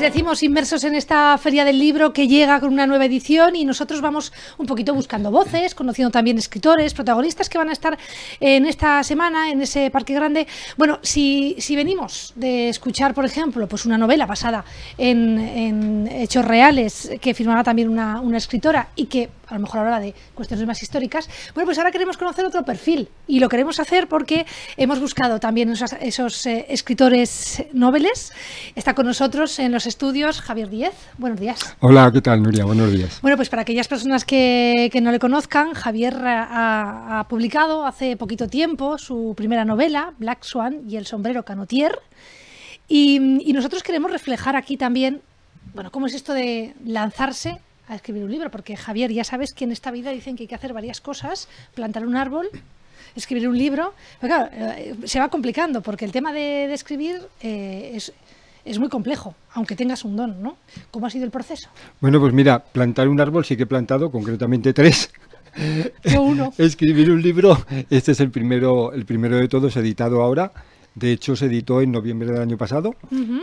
decimos inmersos en esta Feria del Libro que llega con una nueva edición y nosotros vamos un poquito buscando voces, conociendo también escritores, protagonistas que van a estar en esta semana en ese Parque Grande. Bueno, si, si venimos de escuchar, por ejemplo, pues una novela basada en, hechos reales que firmaba también una, escritora y que a lo mejor habla de cuestiones más históricas. Bueno, pues ahora queremos conocer otro perfil y lo queremos hacer porque hemos buscado también esos, eh, escritores noveles. Está con nosotros en los estudios Javier Díez. Buenos días. Hola, ¿qué tal, Nuria? Buenos días. Bueno, pues para aquellas personas que, no le conozcan, Javier ha, publicado hace poquito tiempo su primera novela, Black Swan y el sombrero canotier. Y, nosotros queremos reflejar aquí también, bueno, cómo es esto de lanzarse a escribir un libro, porque Javier, ya sabes que en esta vida dicen que hay que hacer varias cosas, plantar un árbol, escribir un libro, pero claro, eh, se va complicando, porque el tema de, escribir eh, es, es muy complejo, aunque tengas un don, ¿no? ¿Cómo ha sido el proceso? Bueno, pues mira, plantar un árbol sí que he plantado, concretamente tres. uno. Escribir un libro, este es el primero, el primero de todos, editado ahora. De hecho, se editó en noviembre del año pasado.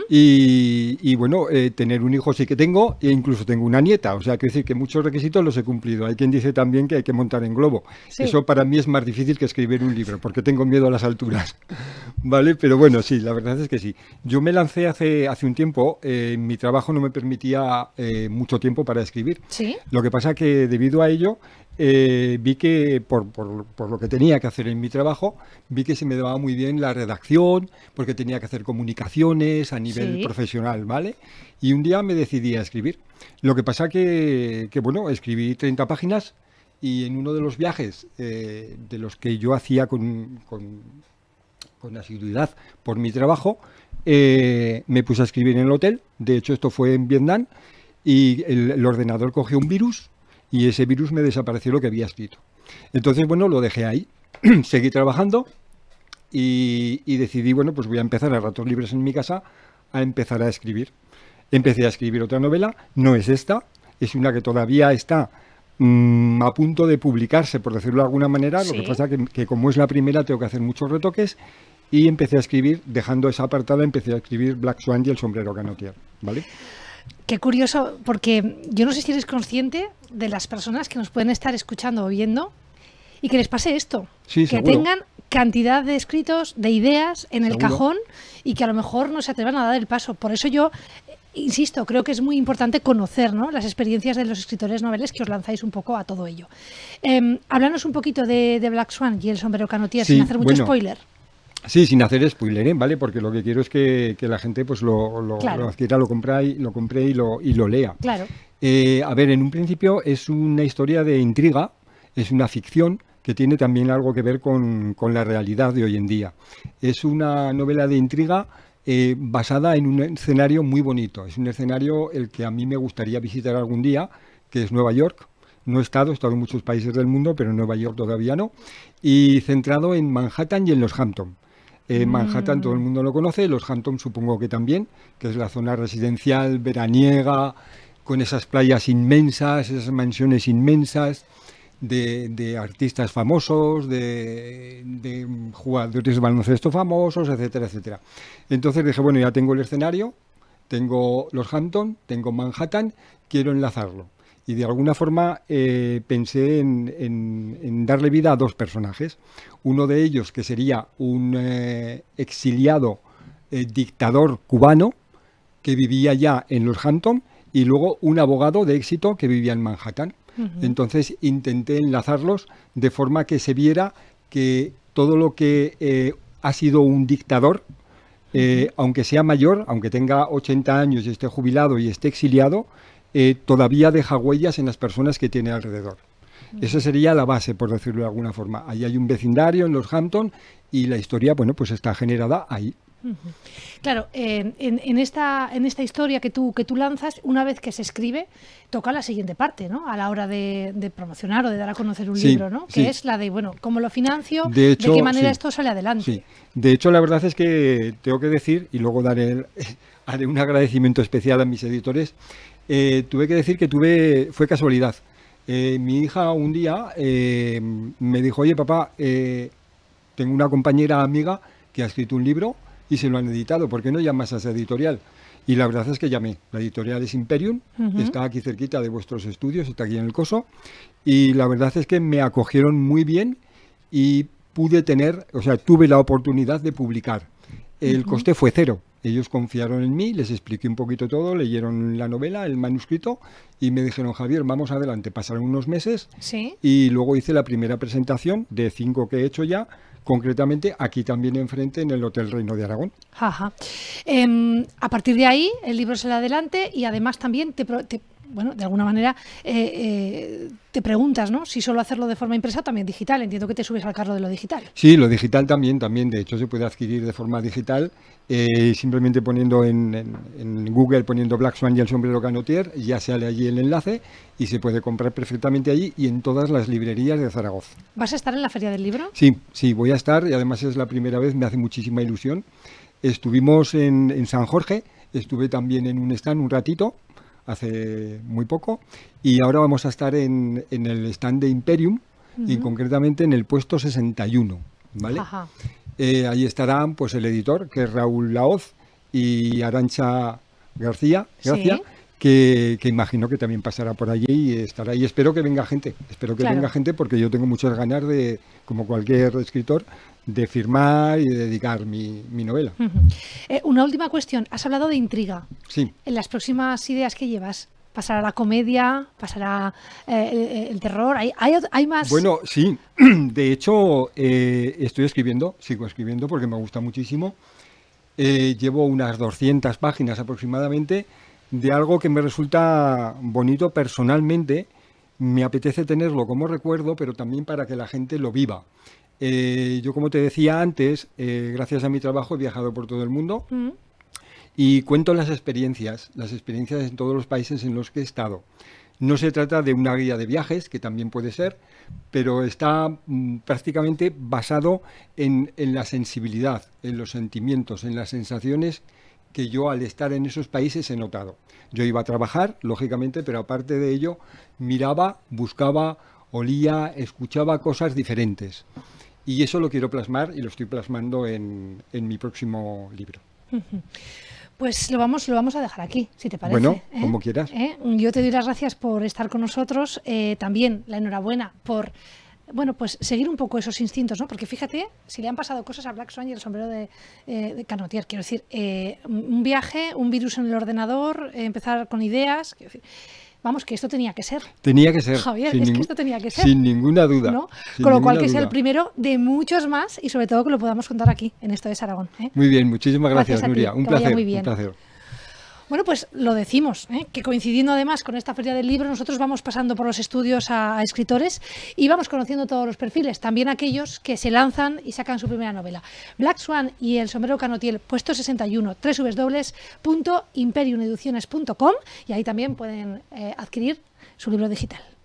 y, y, bueno, eh, tener un hijo sí que tengo, e incluso tengo una nieta. O sea, que decir que muchos requisitos los he cumplido. Hay quien dice también que hay que montar en globo. Eso para mí es más difícil que escribir un libro, porque tengo miedo a las alturas. ¿Vale? Pero bueno, sí, la verdad es que sí. Yo me lancé hace, hace un tiempo. Eh, mi trabajo no me permitía eh, mucho tiempo para escribir. Lo que pasa que debido a ello eh, vi que, por, por, por, lo que tenía que hacer en mi trabajo, vi que se me daba muy bien la redacción, porque tenía que hacer comunicaciones a nivel profesional, ¿vale? Y un día me decidí a escribir. Lo que pasa que, que bueno, escribí 30 páginas y en uno de los viajes eh, de los que yo hacía con, con, con asiduidad por mi trabajo, eh, me puse a escribir en el hotel. De hecho, esto fue en Vietnam y el ordenador cogió un virus y ese virus me desapareció lo que había escrito. Entonces, bueno, lo dejé ahí, seguí trabajando y, decidí, bueno, pues voy a empezar a ratos libres en mi casa a empezar a escribir. Empecé a escribir otra novela, no es esta, es una que todavía está mm, a punto de publicarse, por decirlo de alguna manera, lo que pasa que, que como es la primera tengo que hacer muchos retoques y empecé a escribir, dejando esa apartada, empecé a escribir Black Swan y el sombrero canotier, ¿vale? Qué curioso, porque yo no sé si eres consciente de las personas que nos pueden estar escuchando o viendo y que les pase esto. que tengan cantidad de escritos, de ideas en el cajón y que a lo mejor no se atrevan a dar el paso. Por eso yo eh, insisto, creo que es muy importante conocer las experiencias de los escritores noveles que os lanzáis un poco a todo ello. Eh, háblanos un poquito de, Black Swan y el sombrero canotier, sin hacer mucho spoiler. Sí, sin hacer spoiler, ¿eh? ¿vale? Porque lo que quiero es que, la gente pues lo, lo, lo adquiera, lo, y, lo compre y lo, y lo lea. Claro. Eh, a ver, en un principio es una historia de intriga, es una ficción que tiene también algo que ver con, la realidad de hoy en día. Es una novela de intriga eh, basada en un escenario muy bonito. Es un escenario el que a mí me gustaría visitar algún día, que es Nueva York. No he estado, he estado en muchos países del mundo, pero en Nueva York todavía no. Y centrado en Manhattan y en los Hamptons. Eh, mm. Manhattan todo el mundo lo conoce, los Hamptons supongo que también, que es la zona residencial, veraniega, con esas playas inmensas, esas mansiones inmensas. De, artistas famosos, de, de jugadores de baloncesto famosos, etcétera, etcétera. Entonces dije, bueno, ya tengo el escenario, tengo los Hamptons, tengo Manhattan, quiero enlazarlo y de alguna forma eh, pensé en, darle vida a dos personajes. Uno de ellos que sería un eh, exiliado eh, dictador cubano que vivía ya en los Hamptons y luego un abogado de éxito que vivía en Manhattan. Entonces intenté enlazarlos de forma que se viera que todo lo que ha sido un dictador, aunque sea mayor, aunque tenga 80 años y esté jubilado y esté exiliado, eh, todavía deja huellas en las personas que tiene alrededor. Esa sería la base, por decirlo de alguna forma. Ahí hay un vecindario en los Hamptons y la historia, bueno, pues está generada ahí. Claro, en, esta, en esta historia que tú, que tú lanzas, una vez que se escribe, toca la siguiente parte, ¿no? A la hora de, promocionar o de dar a conocer un libro, ¿no? Que es la de, bueno, cómo lo financio, de, qué manera esto sale adelante. De hecho, la verdad es que tengo que decir, y luego daré, haré un agradecimiento especial a mis editores, eh, tuve que decir que tuve, fue casualidad. Eh, mi hija un día eh, me dijo, oye papá, tengo una compañera amiga que ha escrito un libro, y se lo han editado. ¿Por qué no llamas a esa editorial? Y la verdad es que llamé. La editorial es Imperium, está aquí cerquita de vuestros estudios, está aquí en el Coso. Y la verdad es que me acogieron muy bien y pude tener, o sea, tuve la oportunidad de publicar. El coste fue cero. Ellos confiaron en mí, les expliqué un poquito todo, leyeron la novela, el manuscrito y me dijeron, Javier, vamos adelante. Pasaron unos meses ¿Sí? y luego hice la primera presentación de cinco que he hecho ya concretamente aquí también enfrente en el Hotel Reino de Aragón. Em, a partir de ahí, el libro se le adelante y además también te bueno, de alguna manera eh, eh, te preguntas, ¿no? Si solo hacerlo de forma impresa, también digital. Entiendo que te subes al carro de lo digital. Sí, lo digital también, también. De hecho, se puede adquirir de forma digital, eh, simplemente poniendo en, Google, poniendo Black Swan y el sombrero canotier, ya sale allí el enlace y se puede comprar perfectamente allí y en todas las librerías de Zaragoza. ¿Vas a estar en la Feria del Libro? Sí, sí, voy a estar y además es la primera vez, me hace muchísima ilusión. Estuvimos en, en San Jorge, estuve también en un stand un ratito hace muy poco. Y ahora vamos a estar en, en el stand de Imperium y concretamente en el puesto 61. ¿vale? Eh, ahí estarán pues, el editor, que es Raúl Laoz, y Arancha García, que, que, imagino que también pasará por allí y estará ahí. Espero que venga gente, espero que venga gente porque yo tengo muchas ganas de, como cualquier escritor, de firmar y de dedicar mi, novela. Eh, una última cuestión. Has hablado de intriga. Sí. En las próximas ideas que llevas, pasará la comedia, pasará eh, eh, el, terror, ¿Hay, más... Bueno, sí, de hecho estoy escribiendo, sigo escribiendo porque me gusta muchísimo. llevo unas 200 páginas aproximadamente de algo que me resulta bonito personalmente, me apetece tenerlo como recuerdo, pero también para que la gente lo viva. Eh, yo, como te decía antes, eh, gracias a mi trabajo he viajado por todo el mundo mm. y cuento las experiencias, las experiencias en todos los países en los que he estado. No se trata de una guía de viajes, que también puede ser, pero está mm, prácticamente basado en, la sensibilidad, en los sentimientos, en las sensaciones que yo al estar en esos países he notado. Yo iba a trabajar, lógicamente, pero aparte de ello, miraba, buscaba, olía, escuchaba cosas diferentes. Y eso lo quiero plasmar y lo estoy plasmando en, mi próximo libro. Pues lo vamos, lo vamos a dejar aquí, si te parece. Bueno, ¿eh? como quieras. ¿Eh? Yo te doy las gracias por estar con nosotros. Eh, también la enhorabuena por bueno, pues seguir un poco esos instintos, ¿no? Porque fíjate, si le han pasado cosas a Black Swan y el sombrero de, Canotier, quiero decir, un viaje, un virus en el ordenador, empezar con ideas, decir. Vamos, que esto tenía que ser. Tenía que ser. Javier, es que esto tenía que ser. Sin ninguna duda. con lo cual, que sea el primero de muchos más y sobre todo que lo podamos contar aquí, en esto de Aragón. ¿eh? Muy bien, muchísimas gracias, Nuria. un, placer, un placer. Bueno, pues lo decimos, ¿eh? que coincidiendo además con esta feria del libro, nosotros vamos pasando por los estudios a, escritores y vamos conociendo todos los perfiles, también aquellos que se lanzan y sacan su primera novela. Black Swan y El sombrero canotiel, puesto 61, www.imperiumeducciones.com y ahí también pueden eh, adquirir su libro digital.